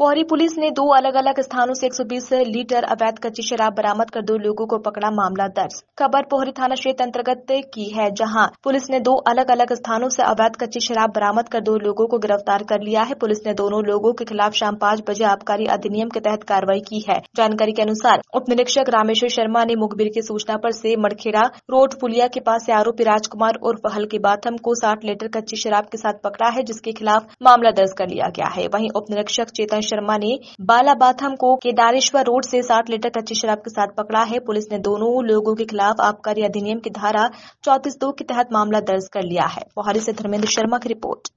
Pohri police ने दो अलग अलग स्थानों से 120 लीटर अवैध कच्ची शराब बरामद कर दो लोगों को पकड़ा मामला दर्ज खबर पोहरी थाना क्षेत्र अंतर्गत की है जहां पुलिस ने दो अलग अलग स्थानों से अवैध कच्ची शराब बरामद कर दो लोगों को गिरफ्तार कर लिया है पुलिस ने दोनों लोगों के खिलाफ शाम पाँच बजे आबकारी अधिनियम के तहत कार्रवाई की है जानकारी के अनुसार उप निरीक्षक रामेश्वर शर्मा ने मुखबिर की सूचना आरोप ऐसी मड़खेड़ा रोड पुलिया के पास ऐसी आरोपी राजकुमार उर्फ हल्के बाथम को साठ लीटर कच्ची शराब के साथ पकड़ा है जिसके खिलाफ मामला दर्ज कर लिया गया है वही उप निरीक्षक चेतन शर्मा ने बालाबाथम को केदारेश्वर रोड से सात लीटर कच्ची शराब के साथ पकड़ा है पुलिस ने दोनों लोगों के खिलाफ आबकारी अधिनियम की धारा चौतीस दो के तहत मामला दर्ज कर लिया है मोहारी से धर्मेंद्र शर्मा की रिपोर्ट